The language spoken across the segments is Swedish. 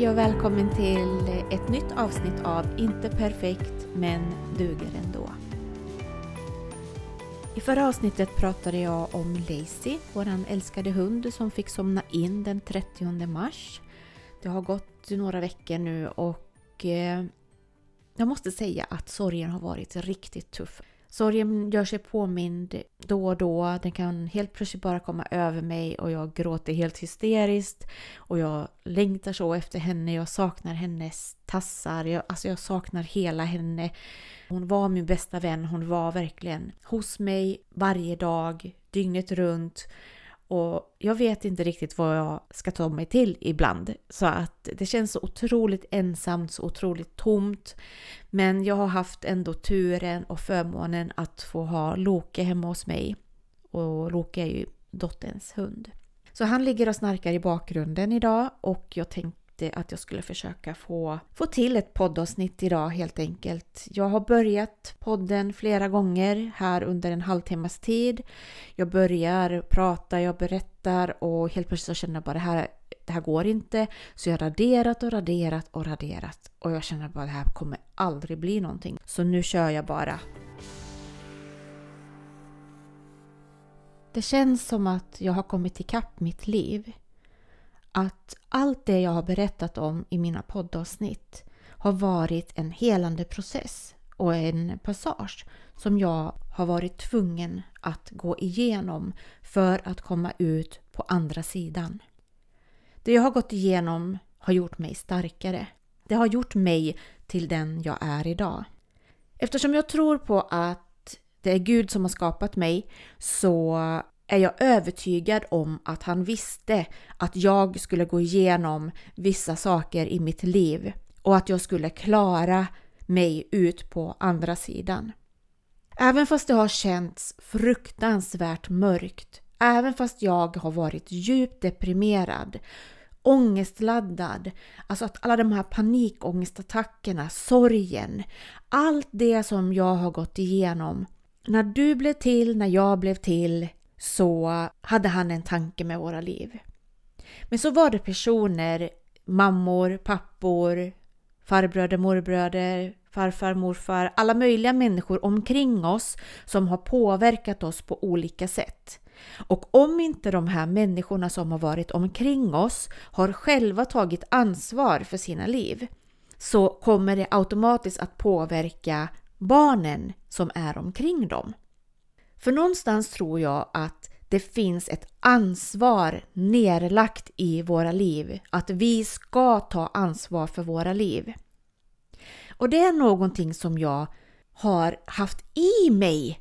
Hej och välkommen till ett nytt avsnitt av Inte perfekt men duger ändå. I förra avsnittet pratade jag om Lazy, våran älskade hund som fick somna in den 30 mars. Det har gått några veckor nu och eh, jag måste säga att sorgen har varit riktigt tuff. Sorgen gör sig påmind då och då. Den kan helt plötsligt bara komma över mig och jag gråter helt hysteriskt. Och jag längtar så efter henne. Jag saknar hennes tassar. Jag, alltså jag saknar hela henne. Hon var min bästa vän. Hon var verkligen hos mig varje dag, dygnet runt. Och jag vet inte riktigt vad jag ska ta mig till ibland. Så att det känns så otroligt ensamt, så otroligt tomt. Men jag har haft ändå turen och förmånen att få ha Loke hemma hos mig. Och Loke är ju dotterns hund. Så han ligger och snarkar i bakgrunden idag och jag tänkte tänkte att jag skulle försöka få, få till ett poddavsnitt idag helt enkelt. Jag har börjat podden flera gånger här under en halvtimmas tid. Jag börjar prata, jag berättar och helt plötsligt känner jag bara det här, det här går inte. Så jag har raderat och raderat och raderat och jag känner bara det här kommer aldrig bli någonting. Så nu kör jag bara. Det känns som att jag har kommit ikapp mitt liv att allt det jag har berättat om i mina poddavsnitt har varit en helande process och en passage som jag har varit tvungen att gå igenom för att komma ut på andra sidan. Det jag har gått igenom har gjort mig starkare. Det har gjort mig till den jag är idag. Eftersom jag tror på att det är Gud som har skapat mig så är jag övertygad om att han visste att jag skulle gå igenom vissa saker i mitt liv och att jag skulle klara mig ut på andra sidan. Även fast det har känts fruktansvärt mörkt, även fast jag har varit djupt deprimerad, ångestladdad, alltså att alla de här panikångestattackerna, sorgen, allt det som jag har gått igenom. När du blev till, när jag blev till, så hade han en tanke med våra liv. Men så var det personer, mammor, pappor, farbröder, morbröder, farfar, morfar, alla möjliga människor omkring oss som har påverkat oss på olika sätt. Och om inte de här människorna som har varit omkring oss har själva tagit ansvar för sina liv så kommer det automatiskt att påverka barnen som är omkring dem. För någonstans tror jag att det finns ett ansvar nerlagt i våra liv. Att vi ska ta ansvar för våra liv. Och det är någonting som jag har haft i mig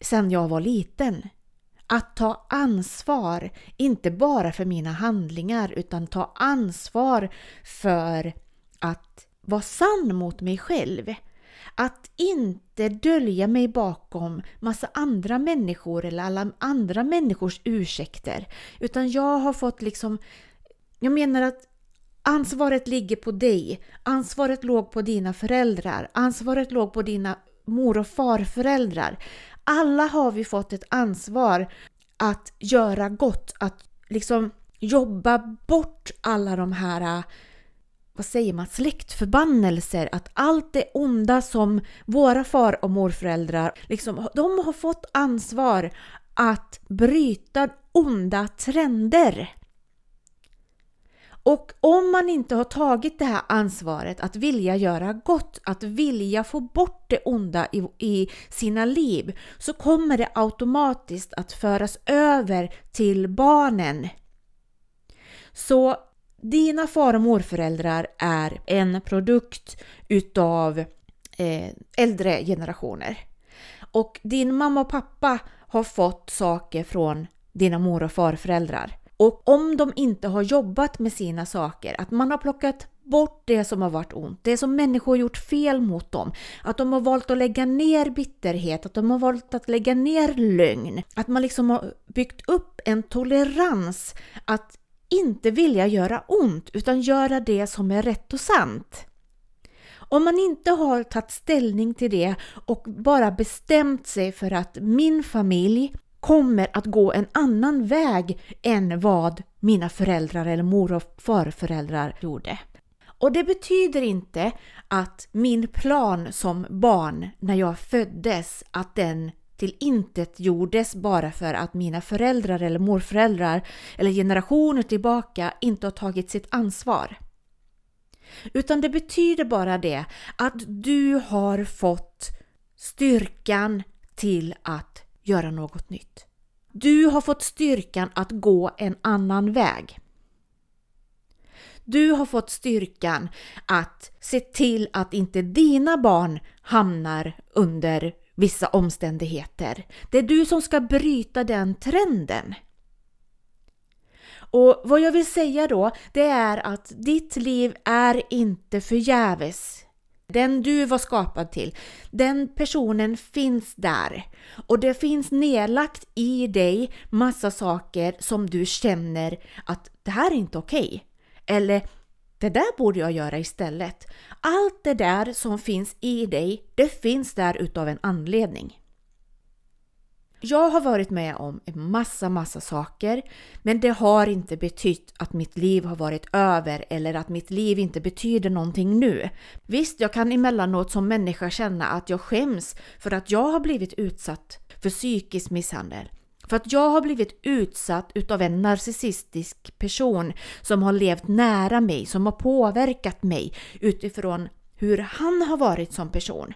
sedan jag var liten. Att ta ansvar, inte bara för mina handlingar utan ta ansvar för att vara sann mot mig själv. Att inte dölja mig bakom massa andra människor eller alla andra människors ursäkter. Utan jag har fått liksom, jag menar att ansvaret ligger på dig. Ansvaret låg på dina föräldrar. Ansvaret låg på dina mor och farföräldrar. Alla har vi fått ett ansvar att göra gott, att liksom jobba bort alla de här vad säger man, släktförbannelser, att allt det onda som våra far och morföräldrar, liksom, de har fått ansvar att bryta onda trender. Och om man inte har tagit det här ansvaret att vilja göra gott, att vilja få bort det onda i, i sina liv, så kommer det automatiskt att föras över till barnen. Så dina far och morföräldrar är en produkt utav eh, äldre generationer. Och din mamma och pappa har fått saker från dina mor och farföräldrar. Och om de inte har jobbat med sina saker, att man har plockat bort det som har varit ont, det som människor har gjort fel mot dem, att de har valt att lägga ner bitterhet, att de har valt att lägga ner lögn, att man liksom har byggt upp en tolerans att inte vilja göra ont utan göra det som är rätt och sant. Om man inte har tagit ställning till det och bara bestämt sig för att min familj kommer att gå en annan väg än vad mina föräldrar eller mor och farföräldrar gjorde. Och det betyder inte att min plan som barn när jag föddes, att den till intet gjordes bara för att mina föräldrar eller morföräldrar eller generationer tillbaka inte har tagit sitt ansvar. Utan det betyder bara det att du har fått styrkan till att göra något nytt. Du har fått styrkan att gå en annan väg. Du har fått styrkan att se till att inte dina barn hamnar under vissa omständigheter. Det är du som ska bryta den trenden. Och vad jag vill säga då, det är att ditt liv är inte förgäves. Den du var skapad till, den personen finns där. Och det finns nedlagt i dig massa saker som du känner att det här är inte okej. Okay. Eller det där borde jag göra istället. Allt det där som finns i dig, det finns där utav en anledning. Jag har varit med om en massa, massa saker, men det har inte betytt att mitt liv har varit över eller att mitt liv inte betyder någonting nu. Visst, jag kan emellanåt som människa känna att jag skäms för att jag har blivit utsatt för psykisk misshandel, för att jag har blivit utsatt utav en narcissistisk person som har levt nära mig, som har påverkat mig utifrån hur han har varit som person.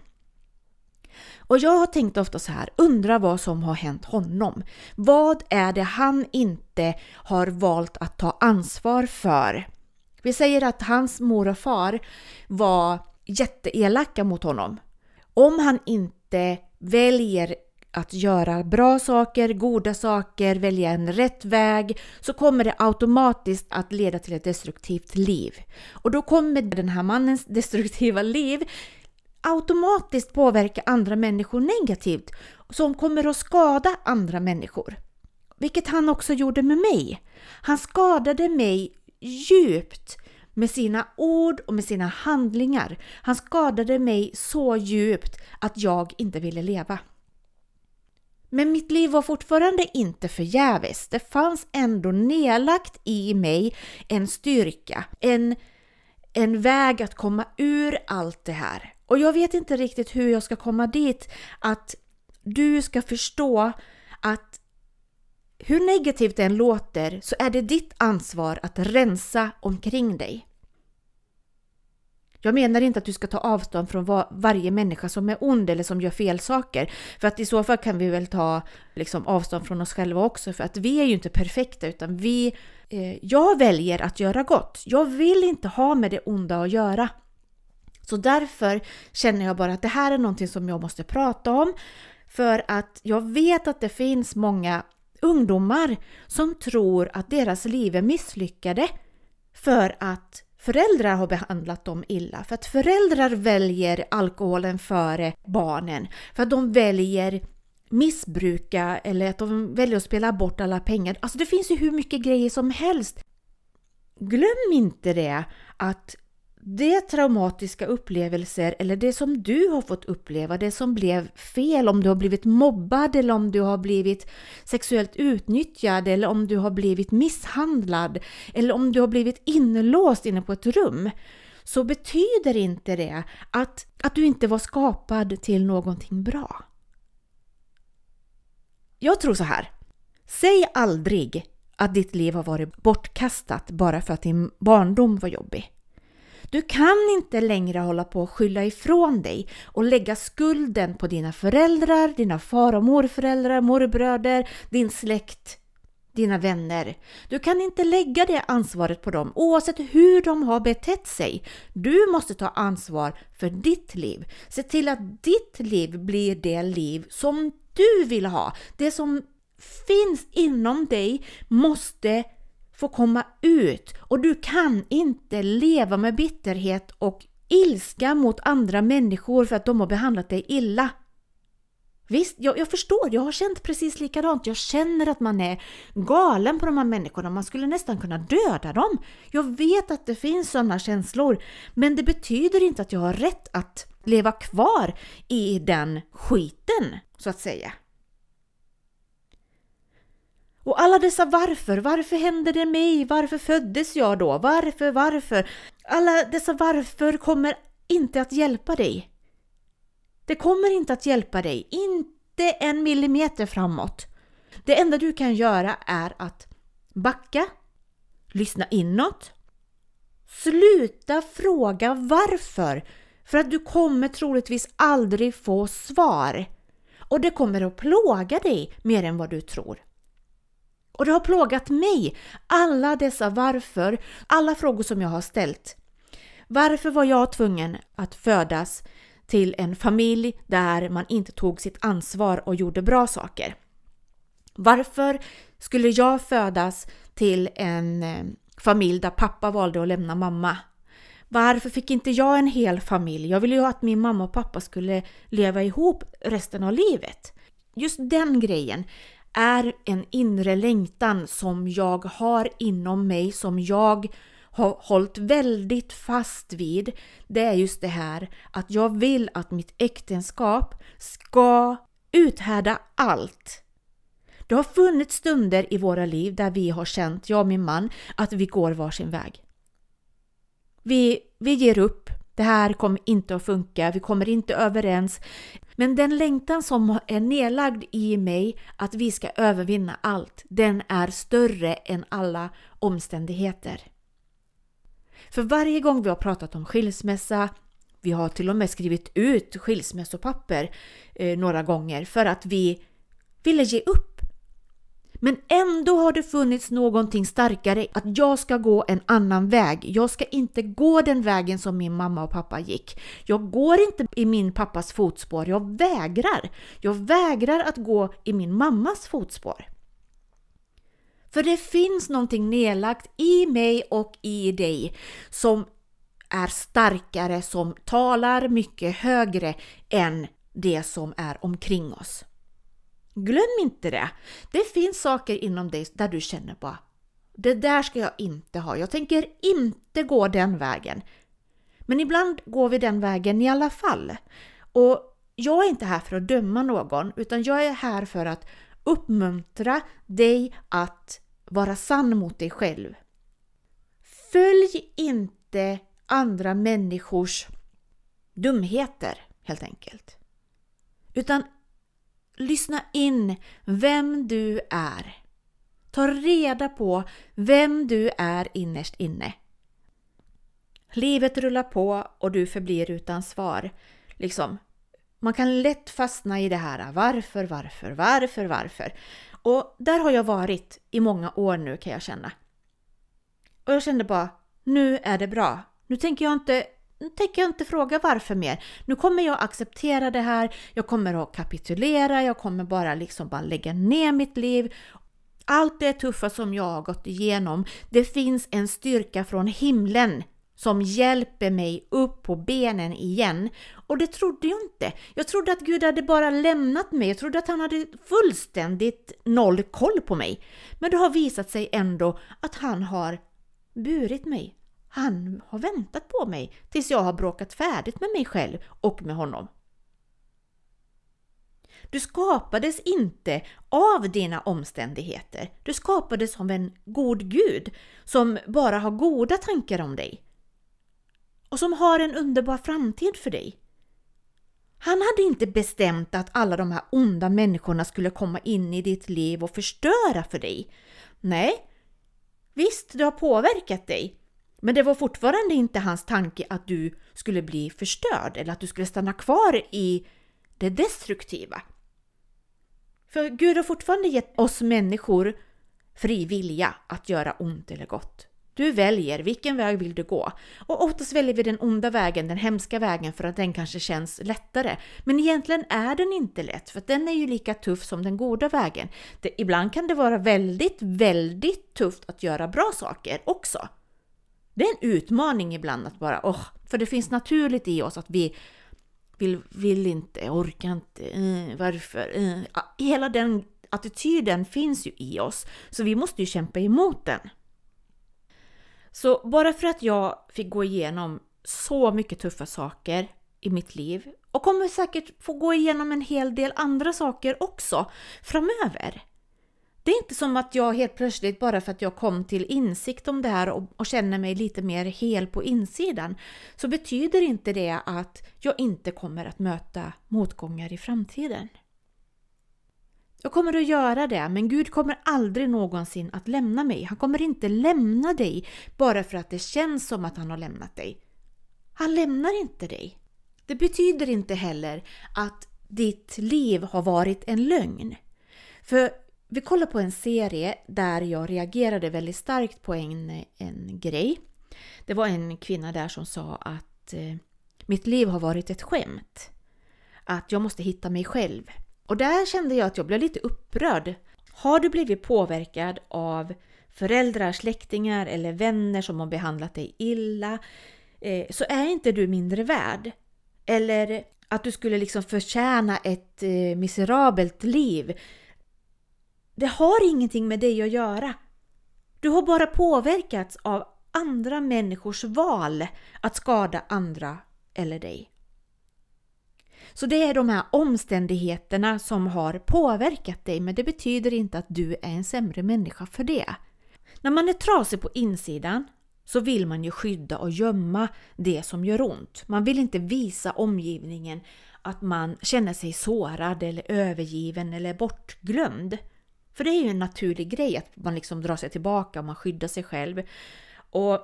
Och jag har tänkt ofta så här, undra vad som har hänt honom. Vad är det han inte har valt att ta ansvar för? Vi säger att hans mor och far var jätteelaka mot honom. Om han inte väljer att göra bra saker, goda saker, välja en rätt väg så kommer det automatiskt att leda till ett destruktivt liv. Och då kommer den här mannens destruktiva liv automatiskt påverka andra människor negativt som kommer att skada andra människor. Vilket han också gjorde med mig. Han skadade mig djupt med sina ord och med sina handlingar. Han skadade mig så djupt att jag inte ville leva. Men mitt liv var fortfarande inte förgäves. Det fanns ändå nedlagt i mig en styrka, en, en väg att komma ur allt det här. Och jag vet inte riktigt hur jag ska komma dit att du ska förstå att hur negativt det än låter så är det ditt ansvar att rensa omkring dig. Jag menar inte att du ska ta avstånd från var, varje människa som är ond eller som gör fel saker. För att i så fall kan vi väl ta liksom, avstånd från oss själva också. För att vi är ju inte perfekta utan vi... Eh, jag väljer att göra gott. Jag vill inte ha med det onda att göra. Så därför känner jag bara att det här är någonting som jag måste prata om. För att jag vet att det finns många ungdomar som tror att deras liv är misslyckade för att föräldrar har behandlat dem illa. För att föräldrar väljer alkoholen före barnen. För att de väljer missbruka eller att de väljer att spela bort alla pengar. Alltså det finns ju hur mycket grejer som helst. Glöm inte det att det traumatiska upplevelser eller det som du har fått uppleva, det som blev fel, om du har blivit mobbad eller om du har blivit sexuellt utnyttjad eller om du har blivit misshandlad eller om du har blivit inlåst inne på ett rum, så betyder inte det att, att du inte var skapad till någonting bra. Jag tror så här. Säg aldrig att ditt liv har varit bortkastat bara för att din barndom var jobbig. Du kan inte längre hålla på att skylla ifrån dig och lägga skulden på dina föräldrar, dina far och morföräldrar, morbröder, din släkt, dina vänner. Du kan inte lägga det ansvaret på dem oavsett hur de har betett sig. Du måste ta ansvar för ditt liv. Se till att ditt liv blir det liv som du vill ha. Det som finns inom dig måste får komma ut och du kan inte leva med bitterhet och ilska mot andra människor för att de har behandlat dig illa. Visst, jag, jag, förstår, jag har känt precis likadant. Jag känner att man är galen på de här människorna, man skulle nästan kunna döda dem. Jag vet att det finns sådana känslor, men det betyder inte att jag har rätt att leva kvar i den skiten, så att säga. Och alla dessa varför, varför hände det mig? Varför föddes jag då? Varför, varför? Alla dessa varför kommer inte att hjälpa dig. Det kommer inte att hjälpa dig, inte en millimeter framåt. Det enda du kan göra är att backa, lyssna inåt, sluta fråga varför, för att du kommer troligtvis aldrig få svar. Och det kommer att plåga dig mer än vad du tror. Och det har plågat mig, alla dessa varför, alla frågor som jag har ställt. Varför var jag tvungen att födas till en familj där man inte tog sitt ansvar och gjorde bra saker? Varför skulle jag födas till en eh, familj där pappa valde att lämna mamma? Varför fick inte jag en hel familj? Jag ville ju att min mamma och pappa skulle leva ihop resten av livet. Just den grejen är en inre längtan som jag har inom mig, som jag har hållit väldigt fast vid. Det är just det här att jag vill att mitt äktenskap ska uthärda allt. Det har funnits stunder i våra liv där vi har känt, jag och min man, att vi går varsin väg. Vi, vi ger upp det här kommer inte att funka, vi kommer inte överens. Men den längtan som är nedlagd i mig att vi ska övervinna allt, den är större än alla omständigheter. För varje gång vi har pratat om skilsmässa, vi har till och med skrivit ut skilsmässopapper eh, några gånger för att vi ville ge upp men ändå har det funnits någonting starkare att jag ska gå en annan väg. Jag ska inte gå den vägen som min mamma och pappa gick. Jag går inte i min pappas fotspår. Jag vägrar. Jag vägrar att gå i min mammas fotspår. För det finns någonting nedlagt i mig och i dig som är starkare, som talar mycket högre än det som är omkring oss. Glöm inte det. Det finns saker inom dig där du känner bara det där ska jag inte ha. Jag tänker inte gå den vägen. Men ibland går vi den vägen i alla fall. Och jag är inte här för att döma någon, utan jag är här för att uppmuntra dig att vara sann mot dig själv. Följ inte andra människors dumheter helt enkelt. Utan lyssna in vem du är. Ta reda på vem du är innerst inne. Livet rullar på och du förblir utan svar. Liksom, man kan lätt fastna i det här varför, varför, varför, varför. Och där har jag varit i många år nu kan jag känna. Och jag kände bara, nu är det bra. Nu tänker jag inte nu tänker jag inte fråga varför mer. Nu kommer jag acceptera det här, jag kommer att kapitulera, jag kommer bara liksom bara lägga ner mitt liv. Allt det tuffa som jag har gått igenom, det finns en styrka från himlen som hjälper mig upp på benen igen. Och det trodde jag inte. Jag trodde att Gud hade bara lämnat mig. Jag trodde att han hade fullständigt noll koll på mig. Men det har visat sig ändå att han har burit mig han har väntat på mig tills jag har bråkat färdigt med mig själv och med honom. Du skapades inte av dina omständigheter. Du skapades som en god gud som bara har goda tankar om dig. Och som har en underbar framtid för dig. Han hade inte bestämt att alla de här onda människorna skulle komma in i ditt liv och förstöra för dig. Nej, visst, det har påverkat dig. Men det var fortfarande inte hans tanke att du skulle bli förstörd eller att du skulle stanna kvar i det destruktiva. För Gud har fortfarande gett oss människor fri vilja att göra ont eller gott. Du väljer, vilken väg vill du gå? Och oftast väljer vi den onda vägen, den hemska vägen, för att den kanske känns lättare. Men egentligen är den inte lätt, för den är ju lika tuff som den goda vägen. Det, ibland kan det vara väldigt, väldigt tufft att göra bra saker också det är en utmaning ibland att bara åh, oh, för det finns naturligt i oss att vi vill, vill inte, orkar inte, eh, varför? Eh. Hela den attityden finns ju i oss, så vi måste ju kämpa emot den. Så bara för att jag fick gå igenom så mycket tuffa saker i mitt liv och kommer säkert få gå igenom en hel del andra saker också framöver. Det är inte som att jag helt plötsligt, bara för att jag kom till insikt om det här och, och, känner mig lite mer hel på insidan, så betyder inte det att jag inte kommer att möta motgångar i framtiden. Jag kommer att göra det, men Gud kommer aldrig någonsin att lämna mig. Han kommer inte lämna dig bara för att det känns som att han har lämnat dig. Han lämnar inte dig. Det betyder inte heller att ditt liv har varit en lögn. För vi kollar på en serie där jag reagerade väldigt starkt på en, en grej. Det var en kvinna där som sa att eh, mitt liv har varit ett skämt. Att jag måste hitta mig själv. Och där kände jag att jag blev lite upprörd. Har du blivit påverkad av föräldrar, släktingar eller vänner som har behandlat dig illa eh, så är inte du mindre värd. Eller att du skulle liksom förtjäna ett eh, miserabelt liv det har ingenting med dig att göra. Du har bara påverkats av andra människors val att skada andra eller dig. Så det är de här omständigheterna som har påverkat dig men det betyder inte att du är en sämre människa för det. När man är trasig på insidan så vill man ju skydda och gömma det som gör ont. Man vill inte visa omgivningen att man känner sig sårad eller övergiven eller bortglömd. För det är ju en naturlig grej att man liksom drar sig tillbaka och man skyddar sig själv. Och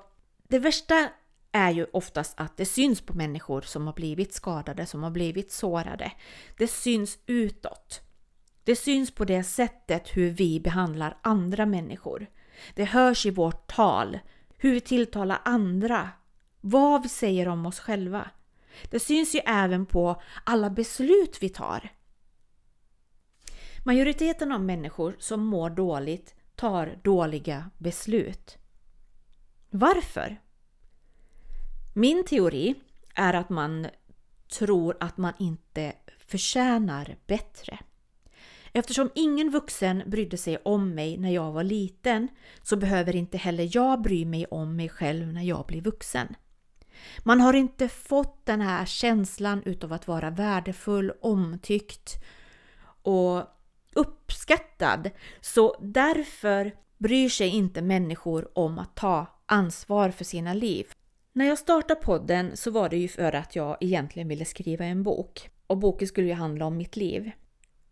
det värsta är ju oftast att det syns på människor som har blivit skadade, som har blivit sårade. Det syns utåt. Det syns på det sättet hur vi behandlar andra människor. Det hörs i vårt tal, hur vi tilltalar andra, vad vi säger om oss själva. Det syns ju även på alla beslut vi tar. Majoriteten av människor som mår dåligt tar dåliga beslut. Varför? Min teori är att man tror att man inte förtjänar bättre. Eftersom ingen vuxen brydde sig om mig när jag var liten så behöver inte heller jag bry mig om mig själv när jag blir vuxen. Man har inte fått den här känslan utav att vara värdefull, omtyckt och uppskattad. Så därför bryr sig inte människor om att ta ansvar för sina liv. När jag startade podden så var det ju för att jag egentligen ville skriva en bok. Och boken skulle ju handla om mitt liv.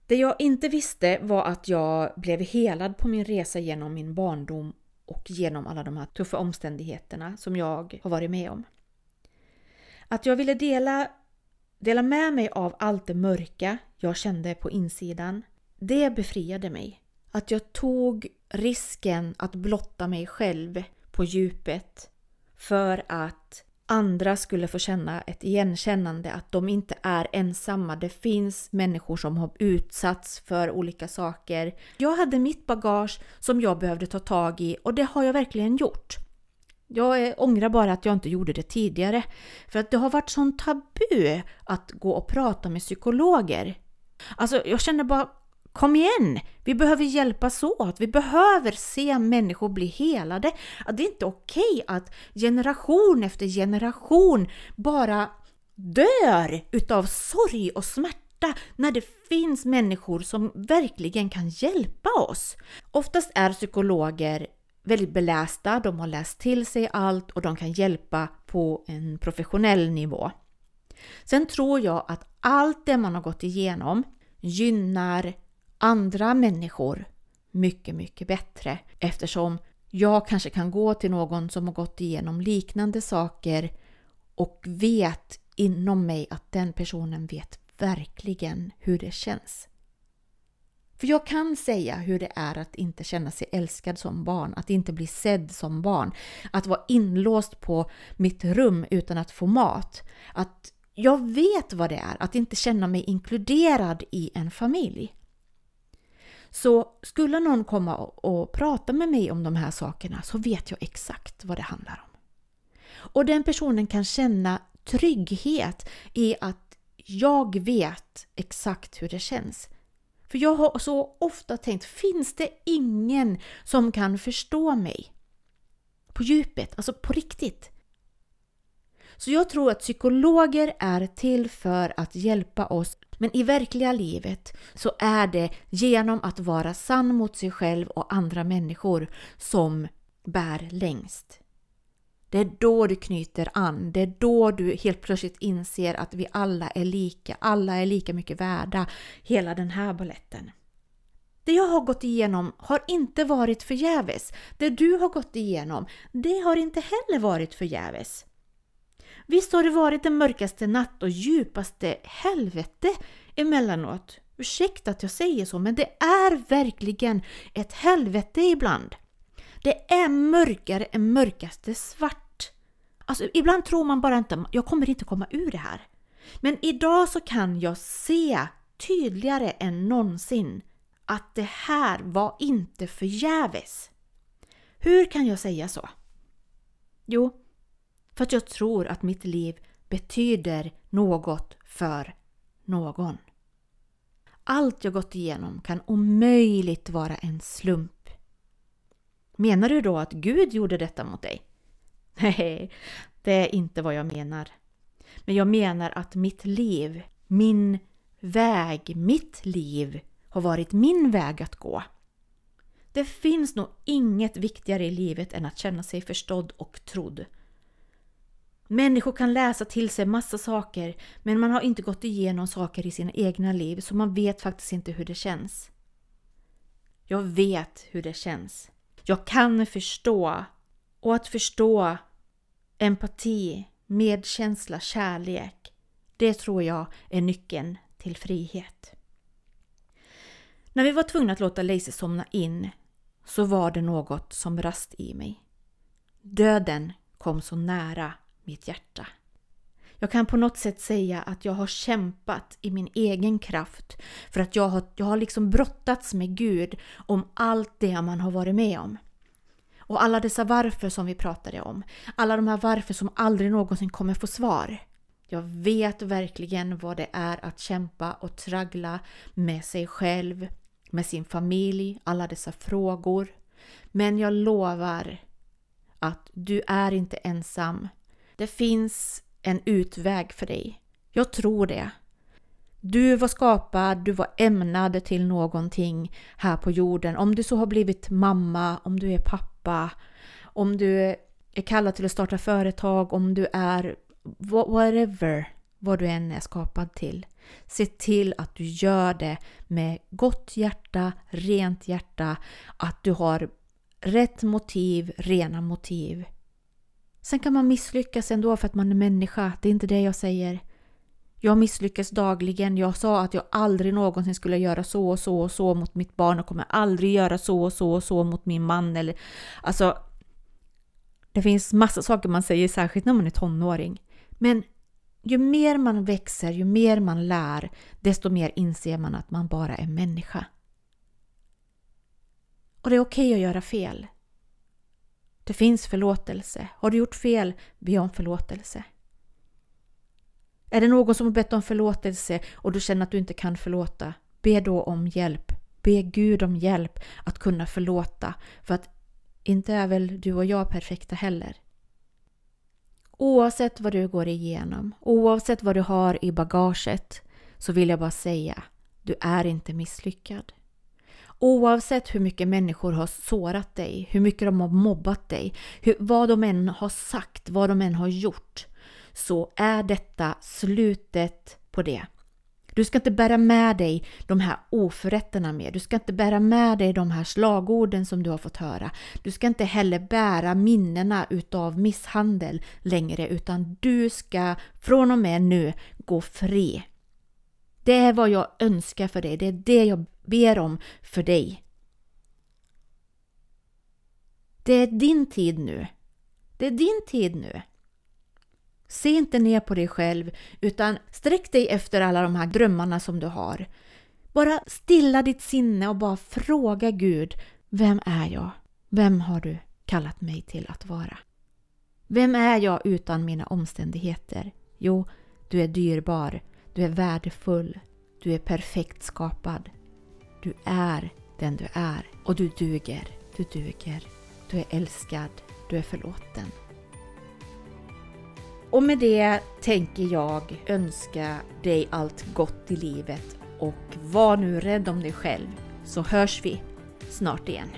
Det jag inte visste var att jag blev helad på min resa genom min barndom och genom alla de här tuffa omständigheterna som jag har varit med om. Att jag ville dela, dela med mig av allt det mörka jag kände på insidan det befriade mig. Att jag tog risken att blotta mig själv på djupet för att andra skulle få känna ett igenkännande, att de inte är ensamma. Det finns människor som har utsatts för olika saker. Jag hade mitt bagage som jag behövde ta tag i och det har jag verkligen gjort. Jag ångrar bara att jag inte gjorde det tidigare. För att det har varit sån tabu att gå och prata med psykologer. Alltså jag känner bara Kom igen! Vi behöver hjälpas åt. Vi behöver se människor bli helade. Det är inte okej att generation efter generation bara dör utav sorg och smärta när det finns människor som verkligen kan hjälpa oss. Oftast är psykologer väldigt belästa, de har läst till sig allt och de kan hjälpa på en professionell nivå. Sen tror jag att allt det man har gått igenom gynnar andra människor mycket, mycket bättre eftersom jag kanske kan gå till någon som har gått igenom liknande saker och vet inom mig att den personen vet verkligen hur det känns. För jag kan säga hur det är att inte känna sig älskad som barn, att inte bli sedd som barn, att vara inlåst på mitt rum utan att få mat, att jag vet vad det är att inte känna mig inkluderad i en familj. Så skulle någon komma och prata med mig om de här sakerna så vet jag exakt vad det handlar om. Och den personen kan känna trygghet i att jag vet exakt hur det känns. För jag har så ofta tänkt, finns det ingen som kan förstå mig? På djupet, alltså på riktigt. Så jag tror att psykologer är till för att hjälpa oss men i verkliga livet så är det genom att vara sann mot sig själv och andra människor som bär längst. Det är då du knyter an, det är då du helt plötsligt inser att vi alla är lika, alla är lika mycket värda, hela den här balletten. Det jag har gått igenom har inte varit förgäves. Det du har gått igenom, det har inte heller varit förgäves. Visst har det varit den mörkaste natt och djupaste helvete emellanåt. Ursäkta att jag säger så, men det är verkligen ett helvete ibland. Det är mörkare än mörkaste svart. Alltså, ibland tror man bara inte, jag kommer inte komma ur det här. Men idag så kan jag se tydligare än någonsin att det här var inte förgäves. Hur kan jag säga så? Jo, för att jag tror att mitt liv betyder något för någon. Allt jag gått igenom kan omöjligt vara en slump. Menar du då att Gud gjorde detta mot dig? Nej, det är inte vad jag menar. Men jag menar att mitt liv, min väg, mitt liv har varit min väg att gå. Det finns nog inget viktigare i livet än att känna sig förstådd och trodd. Människor kan läsa till sig massa saker men man har inte gått igenom saker i sina egna liv så man vet faktiskt inte hur det känns. Jag vet hur det känns. Jag kan förstå. Och att förstå empati, medkänsla, kärlek. Det tror jag är nyckeln till frihet. När vi var tvungna att låta Lacey somna in så var det något som brast i mig. Döden kom så nära mitt hjärta. Jag kan på något sätt säga att jag har kämpat i min egen kraft för att jag har, jag har liksom brottats med Gud om allt det man har varit med om. Och alla dessa varför som vi pratade om. Alla de här varför som aldrig någonsin kommer få svar. Jag vet verkligen vad det är att kämpa och traggla med sig själv, med sin familj, alla dessa frågor. Men jag lovar att du är inte ensam. Det finns en utväg för dig. Jag tror det. Du var skapad, du var ämnad till någonting här på jorden. Om du så har blivit mamma, om du är pappa, om du är kallad till att starta företag, om du är whatever, vad du än är skapad till. Se till att du gör det med gott hjärta, rent hjärta, att du har rätt motiv, rena motiv. Sen kan man misslyckas ändå för att man är människa, det är inte det jag säger. Jag misslyckas dagligen. Jag sa att jag aldrig någonsin skulle göra så och så och så mot mitt barn och kommer aldrig göra så och så och så mot min man. Eller, alltså, det finns massa saker man säger, särskilt när man är tonåring. Men ju mer man växer, ju mer man lär, desto mer inser man att man bara är människa. Och det är okej okay att göra fel. Det finns förlåtelse. Har du gjort fel, be om förlåtelse. Är det någon som har bett om förlåtelse och du känner att du inte kan förlåta, be då om hjälp. Be Gud om hjälp att kunna förlåta. För att inte är väl du och jag perfekta heller. Oavsett vad du går igenom, oavsett vad du har i bagaget, så vill jag bara säga, du är inte misslyckad. Oavsett hur mycket människor har sårat dig, hur mycket de har mobbat dig, hur, vad de än har sagt, vad de än har gjort, så är detta slutet på det. Du ska inte bära med dig de här oförrätterna mer. Du ska inte bära med dig de här slagorden som du har fått höra. Du ska inte heller bära minnena utav misshandel längre utan du ska från och med nu gå fri. Det är vad jag önskar för dig. Det är det jag ber om för dig. Det är din tid nu. Det är din tid nu. Se inte ner på dig själv utan sträck dig efter alla de här drömmarna som du har. Bara stilla ditt sinne och bara fråga Gud, vem är jag? Vem har du kallat mig till att vara? Vem är jag utan mina omständigheter? Jo, du är dyrbar, du är värdefull, du är perfekt skapad. Du är den du är och du duger, du duger. Du är älskad, du är förlåten. Och med det tänker jag önska dig allt gott i livet och var nu rädd om dig själv så hörs vi snart igen.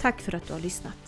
Tack för att du har lyssnat!